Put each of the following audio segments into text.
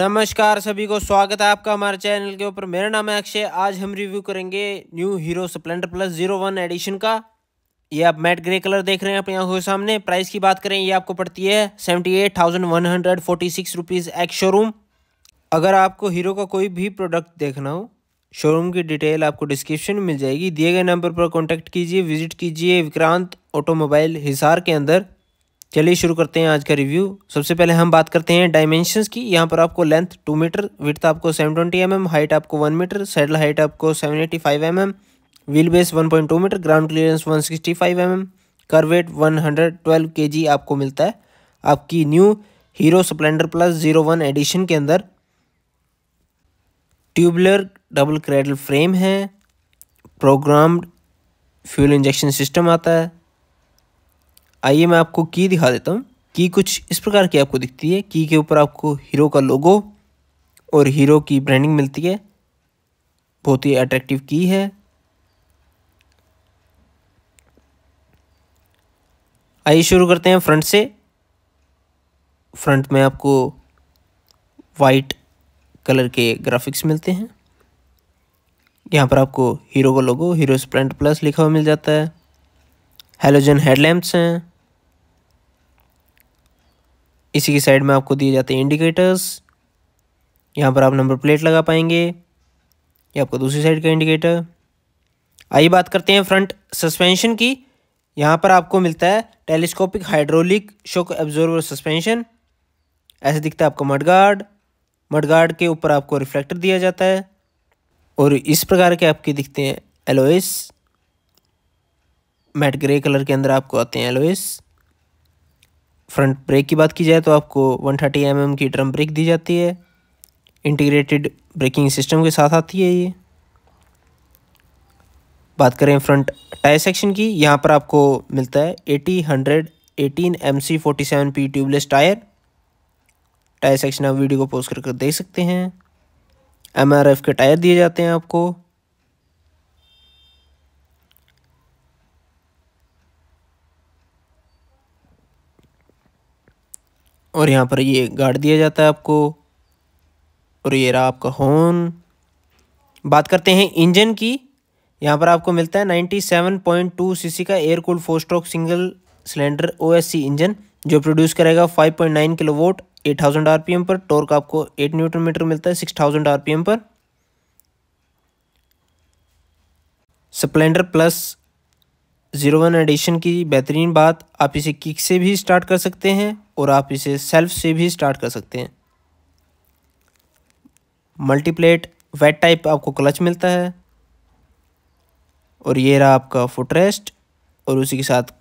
नमस्कार सभी को स्वागत है आपका हमारे चैनल के ऊपर मेरा नाम है अक्षय आज हम रिव्यू करेंगे new hero Splendor plus zero one edition का ये आप मैट ग्रे कलर देख रहे हैं अपने आंखों के सामने प्राइस की बात करें ये आपको पड़ती है seventy eight thousand one hundred forty six rupees ex showroom अगर आपको हीरो का कोई भी प्रोडक्ट देखना हो शोरूम की डिटेल आपको डिस्क्रिप्शन में मिल जाएगी दिए गए नंबर पर कॉन्टैक्ट कीजिए विजिट कीजिए विक्रांत ऑटोमोबाइल हिसार के अंदर चलिए शुरू करते हैं आज का रिव्यू सबसे पहले हम बात करते हैं डायमेंशंस की यहाँ पर आपको लेंथ टू मीटर विथ आपको सेवन ट्वेंटी एम हाइट आपको वन मीटर सैडल हाइट आपको seven eighty five M M wheel base one point two metre ground clearance one sixty five M M kerb weight one hundred twelve K G आपको मिलता है आपकी new hero Splendor plus zero one edition के अंदर tubular double cradle frame है programmed fuel injection system आता है आइए मैं आपको की दिखा देता हूँ की कुछ इस प्रकार की आपको दिखती है की के ऊपर आपको हीरो का लोगो और हीरो की ब्रांडिंग मिलती है बहुत ही अट्रैक्टिव की है आइए शुरू करते हैं फ्रंट से फ्रंट में आपको वाइट कलर के ग्राफिक्स मिलते हैं यहाँ पर आपको हीरो का लोगो हीरो स्प्लेंड प्लस लिखा हुआ मिल जाता है हेलोजन हेडलैम्प्स हैं इसी की साइड में आपको दिए जाते हैं इंडिकेटर्स यहाँ पर आप नंबर प्लेट लगा पाएंगे ये आपको दूसरी साइड का इंडिकेटर आइए बात करते हैं फ्रंट सस्पेंशन की यहाँ पर आपको मिलता है telescopic hydraulic shock absorber suspension ऐसे दिखता है आपको मडगार्ड मडगार्ड के ऊपर आपको रिफ्लेक्टर दिया जाता है और इस प्रकार के आपके दिखते हैं एलोइस मैट ग्रे कलर के अंदर आपको आते हैं एलोइस फ्रंट ब्रेक की बात की जाए तो आपको 130 थर्टी mm की ड्रम ब्रेक दी जाती है इंटीग्रेटेड ब्रेकिंग सिस्टम के साथ आती है ये बात करें फ्रंट टायर सेक्शन की यहाँ पर आपको मिलता है eighty hundred eighteen M C forty seven P tubeless tyre tyre section आप वीडियो को पोस्ट कर देख सकते हैं एम आर एफ के टायर दिए जाते हैं आपको और यहाँ पर ये गाड़ दिया जाता है आपको और ये रहा आपका हॉर्न बात करते हैं इंजन की यहाँ पर आपको मिलता है 97.2 सीसी का air cool four stroke single cylinder OSC engine जो प्रोड्यूस करेगा 5.9 आर 8000 आरपीएम पर टॉर्क आपको 8 न्यूटन मीटर मिलता है 6000 आरपीएम पर Splendor plus zero one edition की बेहतरीन बात आप इसे किक से भी स्टार्ट कर सकते हैं और आप इसे सेल्फ से भी स्टार्ट कर सकते हैं मल्टीप्लेट वेट टाइप आपको क्लच मिलता है और ये रहा आपका फुट रेस्ट और उसी के साथ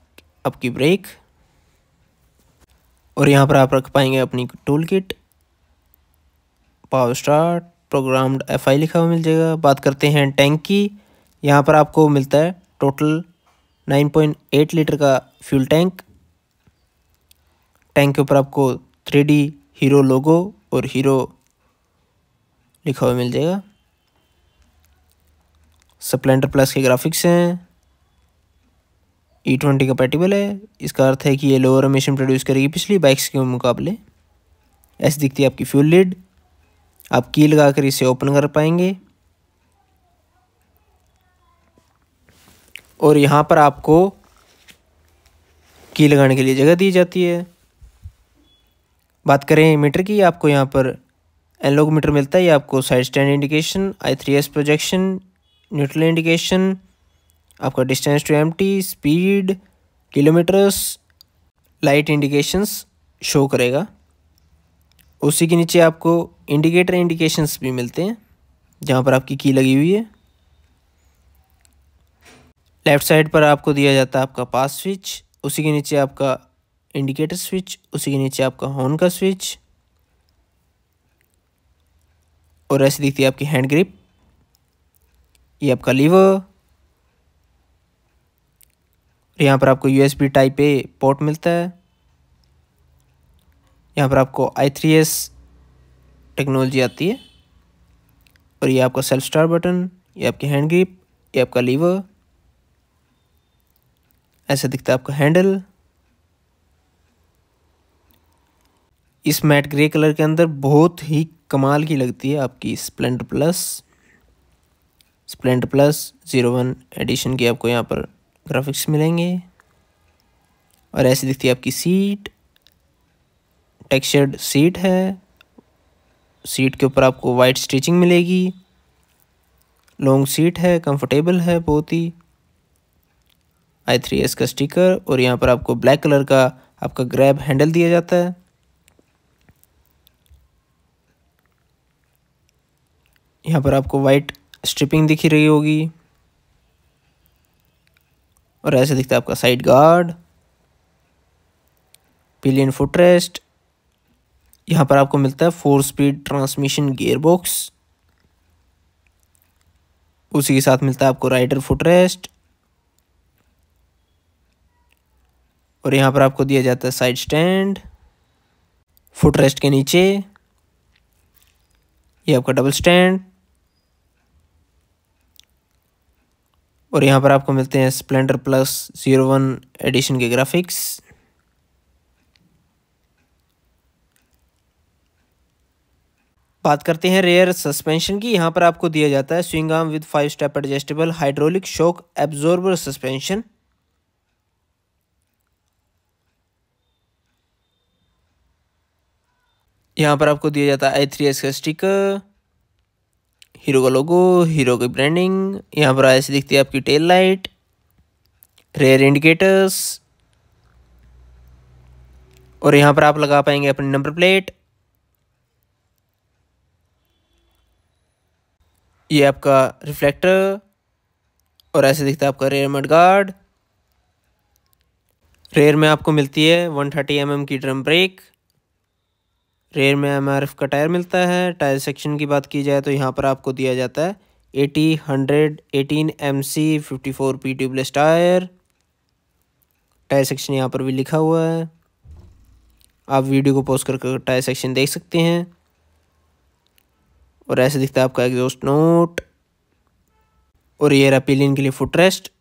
आपकी ब्रेक और यहाँ पर आप रख पाएंगे अपनी tool kit power start programmed F लिखा हुआ मिल जाएगा बात करते हैं टैंक की यहाँ पर आपको मिलता है टोटल 9.8 लीटर का फ्यूल टैंक टैंक के ऊपर आपको थ्री डी हीरो लोगो और हीरो लिखा हुआ मिल जाएगा स्प्लेंडर प्लस के ग्राफिक्स हैं ई ट्वेंटी कंपेटिबल है इसका अर्थ है कि ये लोअर एमिशन प्रोड्यूस करेगी पिछली बाइक्स के मुकाबले ऐसी दिखती है आपकी फ्यूल लीड आप की लगा कर इसे ओपन कर पाएंगे और यहाँ पर आपको की लगाने के लिए जगह दी जाती है बात करें मीटर की आपको यहाँ पर एनलॉग मीटर मिलता है ये आपको side stand indication I three S projection neutral indication आपका distance to M speed kilometres light indications show करेगा उसी के नीचे आपको इंडिकेटर इंडिकेशंस भी मिलते हैं जहाँ पर आपकी की लगी हुई है लेफ्ट साइड पर आपको दिया जाता है आपका पास स्विच उसी के नीचे आपका इंडिकेटर स्विच उसी के नीचे आपका हॉर्न का स्विच और ऐसे दिखती है आपकी हैंड ग्रिप ये आपका लीवर और यहाँ पर आपको यूएसबी टाइप ए पोर्ट मिलता है यहाँ पर आपको आई थ्री एस टेक्नोलॉजी आती है और ये आपका सेल्फ स्टार बटन ये आपकी हैंड ग्रिप ये आपका लीवर ऐसा दिखता है आपका हैंडल इस मैट ग्रे कलर के अंदर बहुत ही कमाल की लगती है आपकी Splendor plus Splendor plus zero one edition की आपको यहाँ पर ग्राफिक्स मिलेंगे और ऐसी दिखती है आपकी सीट टेक्सचर्ड सीट है सीट के ऊपर आपको वाइट स्टिचिंग मिलेगी लॉन्ग सीट है कंफर्टेबल है बहुत ही आई थ्री एस का स्टिकर और यहाँ पर आपको ब्लैक कलर का आपका ग्रैब हैंडल दिया जाता है यहाँ पर आपको वाइट स्ट्रिपिंग दिखी रही होगी और ऐसे दिखता है आपका साइड गार्ड पिलियन फुटरेस्ट यहाँ पर आपको मिलता है four speed transmission gear box उसी के साथ मिलता है आपको राइडर फुटरेस्ट और यहाँ पर आपको दिया जाता है साइड स्टैंड फुट रेस्ट के नीचे ये आपका डबल स्टैंड और यहाँ पर आपको मिलते हैं Splendor plus zero one edition के ग्राफिक्स बात करते हैं रेयर सस्पेंशन की यहाँ पर आपको दिया जाता है swing arm with five step adjustable hydraulic shock absorber suspension यहाँ पर आपको दिया जाता है आई थ्री एस का स्टिकर हीरो का लोगो हीरो की ब्रांडिंग यहाँ पर ऐसे दिखती है आपकी टेल लाइट रेयर इंडिकेटर्स और यहाँ पर आप लगा पाएंगे अपनी नंबर प्लेट ये आपका रिफ्लेक्टर और ऐसे दिखता है आपका रेयर मड गार्ड रेयर में आपको मिलती है 130 थर्टी mm की ड्रम ब्रेक रेयर में एम का टायर मिलता है टायर सेक्शन की बात की जाए तो यहाँ पर आपको दिया जाता है eighty hundred eighteen M C fifty four P plus tyre tyre section यहाँ पर भी लिखा हुआ है आप वीडियो को पोस्ट करके टायर सेक्शन देख सकते हैं और ऐसे दिखता है आपका एग्जॉस्ट नोट और ये रपीलिन के लिए फुट रेस्ट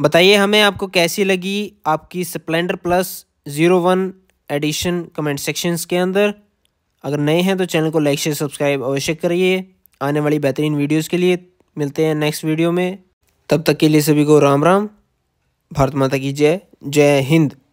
बताइए हमें आपको कैसी लगी आपकी Splendor plus zero one edition comment sections के अंदर अगर नए हैं तो चैनल को लाइक शेयर सब्सक्राइब अवश्य करिए आने वाली बेहतरीन वीडियोज़ के लिए मिलते हैं नेक्स्ट वीडियो में तब तक के लिए सभी को राम राम भारत माता की जय जय हिंद